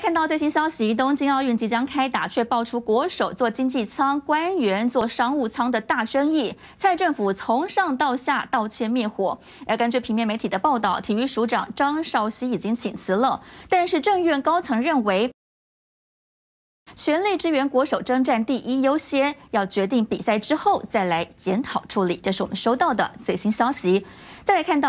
看到最新消息，东京奥运即将开打，却爆出国手坐经济舱、官员坐商务舱的大争议。蔡政府从上到下道歉灭火。而根据平面媒体的报道，体育署长张少熙已经请辞了。但是政院高层认为，全力支援国手征战第一优先，要决定比赛之后再来检讨处理。这是我们收到的最新消息。再来看到。